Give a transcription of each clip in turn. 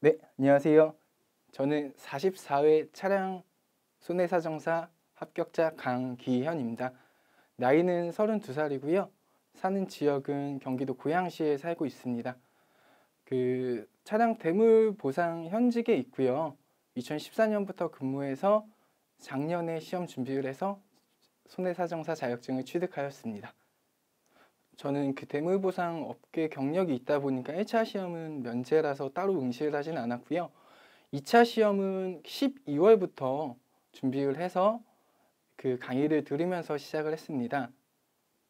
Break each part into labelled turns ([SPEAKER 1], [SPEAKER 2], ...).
[SPEAKER 1] 네, 안녕하세요. 저는 44회 차량 손해사 정사 합격자 강기현입니다. 나이는 32살이고요. 사는 지역은 경기도 고양시에 살고 있습니다. 그 차량 대물 보상 현직에 있고요. 2014년부터 근무해서 작년에 시험 준비를 해서 손해사정사 자격증을 취득하였습니다. 저는 그 대물보상 업계 경력이 있다 보니까 1차 시험은 면제라서 따로 응시를 하진 않았고요. 2차 시험은 12월부터 준비를 해서 그 강의를 들으면서 시작을 했습니다.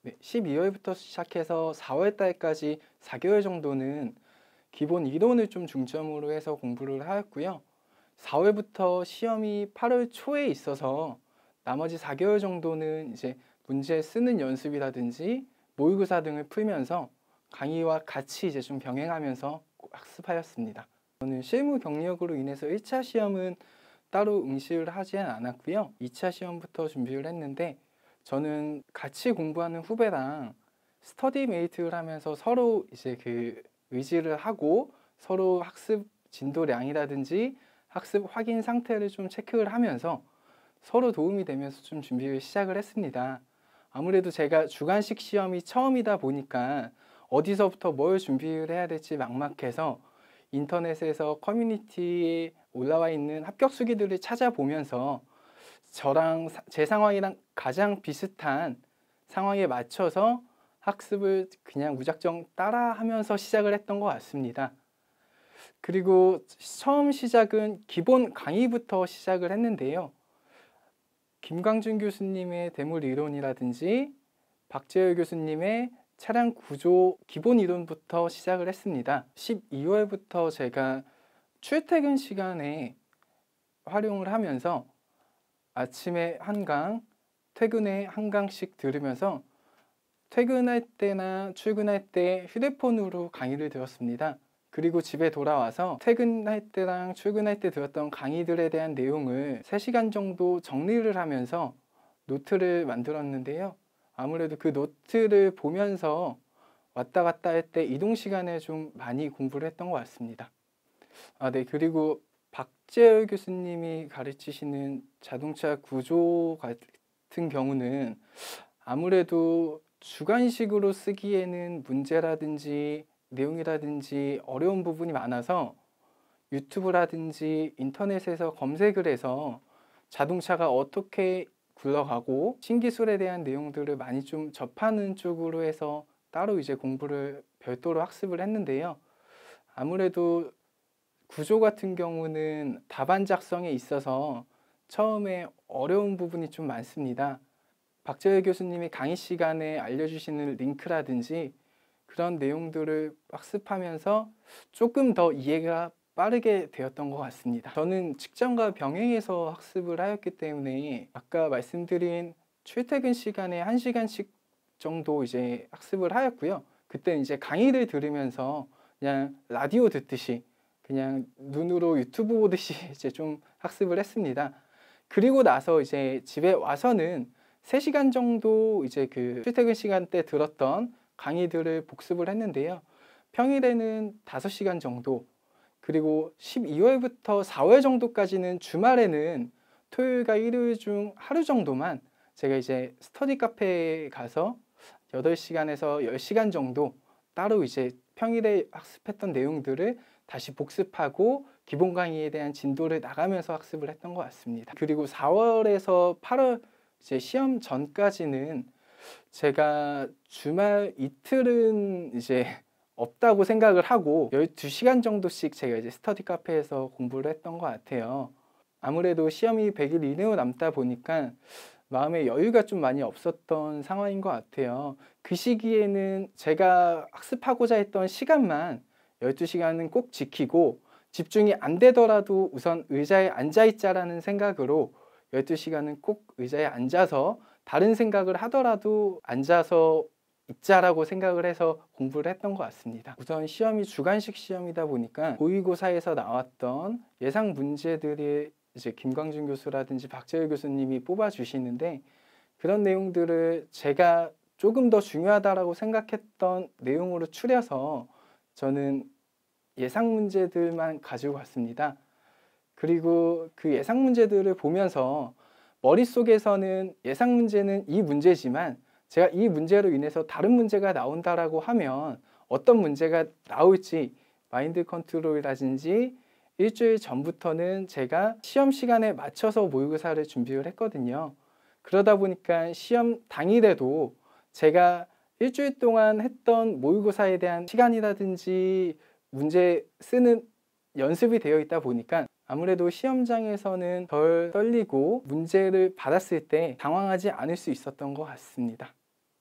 [SPEAKER 1] 네, 12월부터 시작해서 4월 달까지 4개월 정도는 기본 이론을 좀 중점으로 해서 공부를 하였고요. 4월부터 시험이 8월 초에 있어서 나머지 4개월 정도는 이제 문제 쓰는 연습이라든지 모의고사 등을 풀면서 강의와 같이 이제 좀 병행하면서 학습하였습니다. 저는 실무 경력으로 인해서 1차 시험은 따로 응시를 하지 않았고요. 2차 시험부터 준비를 했는데 저는 같이 공부하는 후배랑 스터디 메이트를 하면서 서로 이제 그 의지를 하고 서로 학습 진도량이라든지 학습 확인 상태를 좀 체크를 하면서 서로 도움이 되면서 좀 준비를 시작을 했습니다. 아무래도 제가 주관식 시험이 처음이다 보니까 어디서부터 뭘 준비를 해야 될지 막막해서 인터넷에서 커뮤니티에 올라와 있는 합격 수기들을 찾아보면서 저랑 제 상황이랑 가장 비슷한 상황에 맞춰서 학습을 그냥 무작정 따라하면서 시작을 했던 것 같습니다. 그리고 처음 시작은 기본 강의부터 시작을 했는데요. 김광준 교수님의 대물 이론이라든지 박재열 교수님의 차량 구조 기본 이론부터 시작을 했습니다. 12월부터 제가 출퇴근 시간에 활용을 하면서 아침에 한강, 퇴근에 한강씩 들으면서 퇴근할 때나 출근할 때 휴대폰으로 강의를 들었습니다. 그리고 집에 돌아와서 퇴근할 때랑 출근할 때 들었던 강의들에 대한 내용을 3시간 정도 정리를 하면서 노트를 만들었는데요. 아무래도 그 노트를 보면서 왔다 갔다 할 때 이동 시간에 좀 많이 공부를 했던 것 같습니다. 아, 네. 그리고 박재열 교수님이 가르치시는 자동차 구조 같은 경우는 아무래도 주관식으로 쓰기에는 문제라든지 내용이라든지 어려운 부분이 많아서 유튜브라든지 인터넷에서 검색을 해서 자동차가 어떻게 굴러가고 신기술에 대한 내용들을 많이 좀 접하는 쪽으로 해서 따로 이제 공부를 별도로 학습을 했는데요. 아무래도 구조 같은 경우는 답안 작성에 있어서 처음에 어려운 부분이 좀 많습니다. 박재열 교수님이 강의 시간에 알려주시는 링크라든지 그런 내용들을 학습하면서 조금 더 이해가 빠르게 되었던 것 같습니다. 저는 직장과 병행해서 학습을 하였기 때문에 아까 말씀드린 출퇴근 시간에 한시간씩 정도 이제 학습을 하였고요. 그때 이제 강의를 들으면서 그냥 라디오 듣듯이 그냥 눈으로 유튜브 보듯이 이제 좀 학습을 했습니다. 그리고 나서 이제 집에 와서는 세시간 정도 이제 그 출퇴근 시간 때 들었던 강의들을 복습을 했는데요. 평일에는 5시간 정도, 그리고 12월부터 4월 정도까지는 주말에는 토요일과 일요일 중 하루 정도만 제가 이제 스터디 카페에 가서 8시간에서 10시간 정도 따로 이제 평일에 학습했던 내용들을 다시 복습하고 기본 강의에 대한 진도를 나가면서 학습을 했던 것 같습니다. 그리고 4월에서 8월 이제 시험 전까지는 제가 주말 이틀은 이제 없다고 생각을 하고 12시간 정도씩 제가 이제 스터디 카페에서 공부를 했던 것 같아요. 아무래도 시험이 100일 이내로 남다 보니까 마음의 여유가 좀 많이 없었던 상황인 것 같아요. 그 시기에는 제가 학습하고자 했던 시간만 12시간은 꼭 지키고 집중이 안 되더라도 우선 의자에 앉아있자라는 생각으로 12시간은 꼭 의자에 앉아서 다른 생각을 하더라도 앉아서 있자라고 생각을 해서 공부를 했던 것 같습니다. 우선 시험이 주간식 시험이다 보니까 모의고사에서 나왔던 예상 문제들이 이제 김광준 교수라든지 박재열 교수님이 뽑아주시는데 그런 내용들을 제가 조금 더중요하다고 생각했던 내용으로 추려서 저는 예상 문제들만 가지고 왔습니다. 그리고 그 예상 문제들을 보면서 머릿속에서는 예상 문제는 이 문제지만 제가 이 문제로 인해서 다른 문제가 나온다라고 하면 어떤 문제가 나올지 마인드 컨트롤이라든지 일주일 전부터는 제가 시험 시간에 맞춰서 모의고사를 준비를 했거든요. 그러다 보니까 시험 당일에도 제가 일주일 동안 했던 모의고사에 대한 시간이라든지 문제 쓰는 연습이 되어 있다 보니까 아무래도 시험장에서는 덜 떨리고 문제를 받았을 때 당황하지 않을 수 있었던 것 같습니다.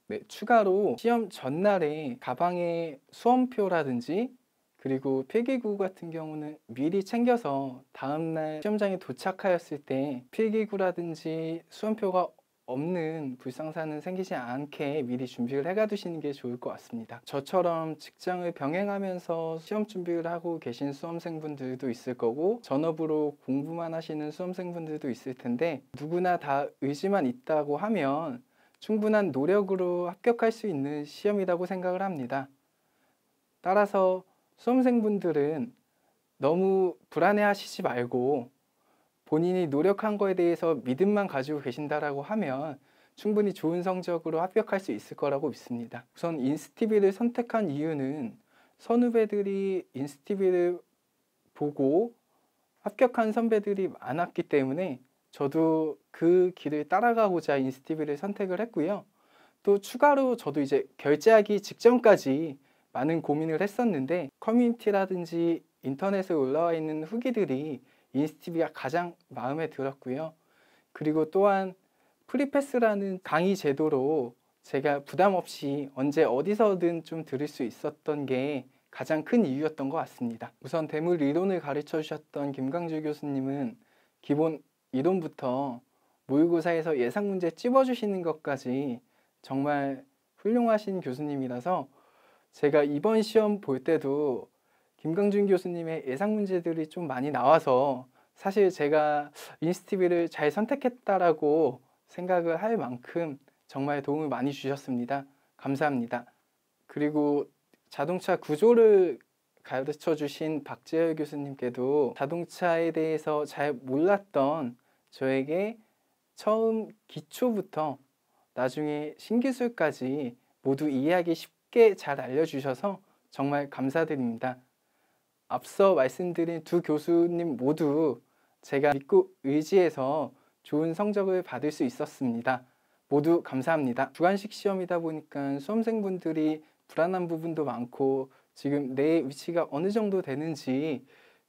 [SPEAKER 1] 네, 추가로 시험 전날에 가방에 수험표라든지 그리고 필기구 같은 경우는 미리 챙겨서 다음날 시험장에 도착하였을 때 필기구라든지 수험표가 없는 불상사는 생기지 않게 미리 준비를 해가 두시는 게 좋을 것 같습니다. 저처럼 직장을 병행하면서 시험 준비를 하고 계신 수험생분들도 있을 거고 전업으로 공부만 하시는 수험생분들도 있을 텐데 누구나 다 의지만 있다고 하면 충분한 노력으로 합격할 수 있는 시험이라고 생각을 합니다. 따라서 수험생분들은 너무 불안해하시지 말고 본인이 노력한 거에 대해서 믿음만 가지고 계신다라고 하면 충분히 좋은 성적으로 합격할 수 있을 거라고 믿습니다. 우선 인스티비를 선택한 이유는 선후배들이 인스티비를 보고 합격한 선배들이 많았기 때문에 저도 그 길을 따라가고자 인스티비를 선택을 했고요. 또 추가로 저도 이제 결제하기 직전까지 많은 고민을 했었는데 커뮤니티라든지 인터넷에 올라와 있는 후기들이 인스티비가 가장 마음에 들었고요. 그리고 또한 프리패스라는 강의 제도로 제가 부담 없이 언제 어디서든 좀 들을 수 있었던 게 가장 큰 이유였던 것 같습니다. 우선 대물 이론을 가르쳐 주셨던 김강주 교수님은 기본 이론부터 모의고사에서 예상 문제 찝어주시는 것까지 정말 훌륭하신 교수님이라서 제가 이번 시험 볼 때도 김강준 교수님의 예상 문제들이 좀 많이 나와서 사실 제가 인스티비를 잘 선택했다라고 생각을 할 만큼 정말 도움을 많이 주셨습니다. 감사합니다. 그리고 자동차 구조를 가르쳐 주신 박재열 교수님께도 자동차에 대해서 잘 몰랐던 저에게 처음 기초부터 나중에 신기술까지 모두 이해하기 쉽게 잘 알려주셔서 정말 감사드립니다. 앞서 말씀드린 두 교수님 모두 제가 믿고 의지해서 좋은 성적을 받을 수 있었습니다. 모두 감사합니다. 주관식 시험이다 보니까 수험생분들이 불안한 부분도 많고 지금 내 위치가 어느 정도 되는지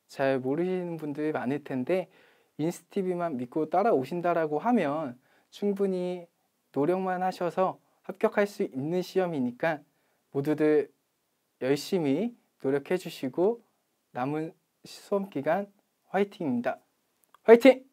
[SPEAKER 1] 잘 모르시는 분들이 많을 텐데 인스티비만 믿고 따라오신다라고 하면 충분히 노력만 하셔서 합격할 수 있는 시험이니까 모두들 열심히 노력해 주시고 남은 수험 기간 화이팅입니다. 화이팅!